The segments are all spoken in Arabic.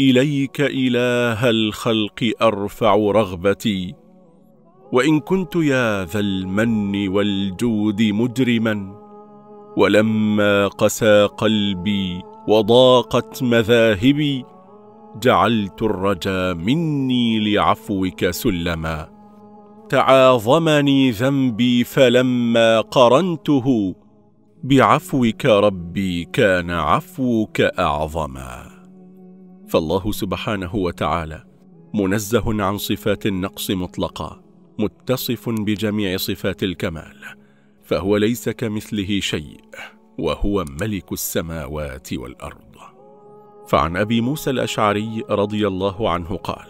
إليك إله الخلق أرفع رغبتي وإن كنت يا ذا المن والجود مجرما ولما قسى قلبي وضاقت مذاهبي جعلت الرجا مني لعفوك سلما تعاظمني ذنبي فلما قرنته بعفوك ربي كان عفوك أعظما فالله سبحانه وتعالى منزه عن صفات النقص مطلقا متصف بجميع صفات الكمال فهو ليس كمثله شيء وهو ملك السماوات والارض فعن ابي موسى الاشعري رضي الله عنه قال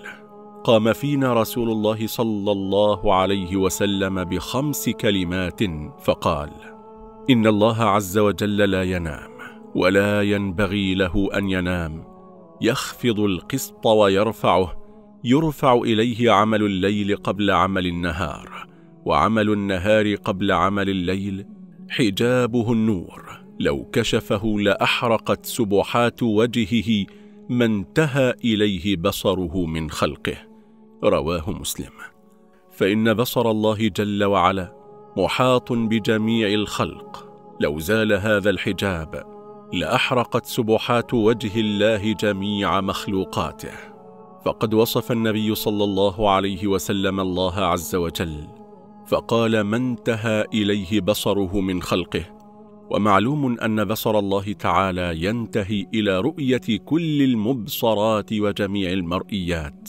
قام فينا رسول الله صلى الله عليه وسلم بخمس كلمات فقال ان الله عز وجل لا ينام ولا ينبغي له ان ينام يخفض القسط ويرفعه يرفع اليه عمل الليل قبل عمل النهار وعمل النهار قبل عمل الليل حجابه النور لو كشفه لاحرقت سبحات وجهه ما انتهى اليه بصره من خلقه رواه مسلم فان بصر الله جل وعلا محاط بجميع الخلق لو زال هذا الحجاب لاحرقت سبحات وجه الله جميع مخلوقاته فقد وصف النبي صلى الله عليه وسلم الله عز وجل فقال ما انتهى اليه بصره من خلقه ومعلوم ان بصر الله تعالى ينتهي الى رؤيه كل المبصرات وجميع المرئيات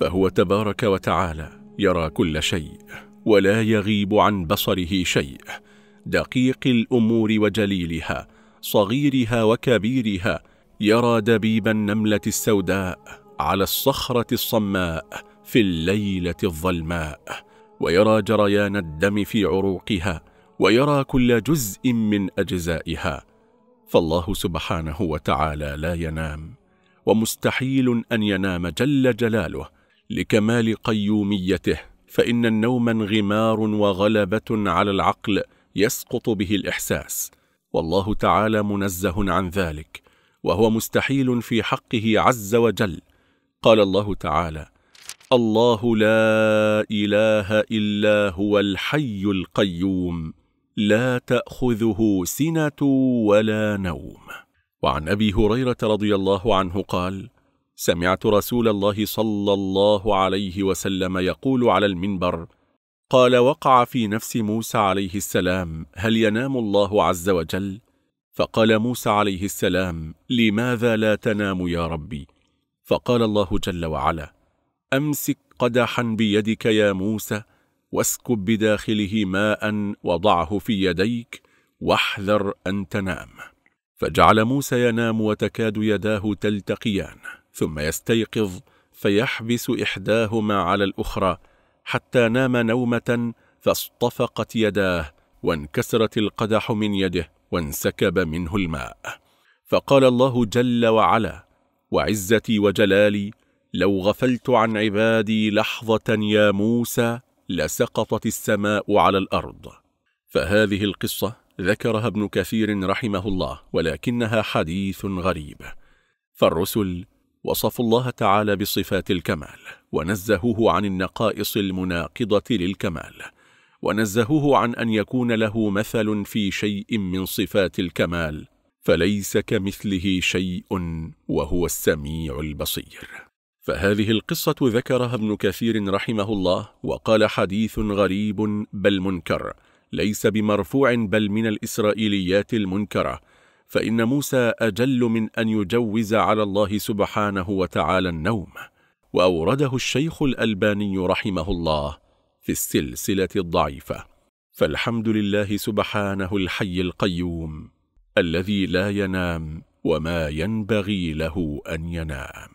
فهو تبارك وتعالى يرى كل شيء ولا يغيب عن بصره شيء دقيق الامور وجليلها صغيرها وكبيرها يرى دبيب النملة السوداء على الصخرة الصماء في الليلة الظلماء ويرى جريان الدم في عروقها ويرى كل جزء من أجزائها فالله سبحانه وتعالى لا ينام ومستحيل أن ينام جل جلاله لكمال قيوميته فإن النوم انغمار وغلبة على العقل يسقط به الإحساس والله تعالى منزه عن ذلك وهو مستحيل في حقه عز وجل قال الله تعالى الله لا إله إلا هو الحي القيوم لا تأخذه سنة ولا نوم وعن أبي هريرة رضي الله عنه قال سمعت رسول الله صلى الله عليه وسلم يقول على المنبر قال وقع في نفس موسى عليه السلام هل ينام الله عز وجل؟ فقال موسى عليه السلام لماذا لا تنام يا ربي؟ فقال الله جل وعلا أمسك قدحا بيدك يا موسى واسكب بداخله ماء وضعه في يديك واحذر أن تنام فجعل موسى ينام وتكاد يداه تلتقيان ثم يستيقظ فيحبس إحداهما على الأخرى حتى نام نومة فاصطفقت يداه وانكسرت القدح من يده وانسكب منه الماء فقال الله جل وعلا وعزتي وجلالي لو غفلت عن عبادي لحظة يا موسى لسقطت السماء على الأرض فهذه القصة ذكرها ابن كثير رحمه الله ولكنها حديث غريب فالرسل وصفوا الله تعالى بصفات الكمال ونزهوه عن النقائص المناقضة للكمال ونزهوه عن أن يكون له مثل في شيء من صفات الكمال فليس كمثله شيء وهو السميع البصير فهذه القصة ذكرها ابن كثير رحمه الله وقال حديث غريب بل منكر ليس بمرفوع بل من الإسرائيليات المنكرة فإن موسى أجل من أن يجوز على الله سبحانه وتعالى النوم وأورده الشيخ الألباني رحمه الله في السلسلة الضعيفة فالحمد لله سبحانه الحي القيوم الذي لا ينام وما ينبغي له أن ينام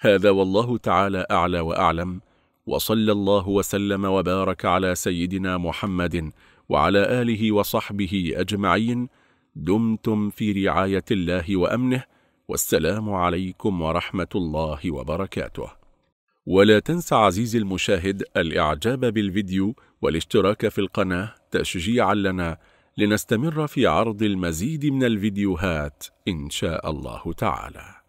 هذا والله تعالى أعلى وأعلم وصلى الله وسلم وبارك على سيدنا محمد وعلى آله وصحبه أجمعين دمتم في رعاية الله وأمنه والسلام عليكم ورحمة الله وبركاته ولا تنسى عزيزي المشاهد الإعجاب بالفيديو والاشتراك في القناة تشجيعا لنا لنستمر في عرض المزيد من الفيديوهات إن شاء الله تعالى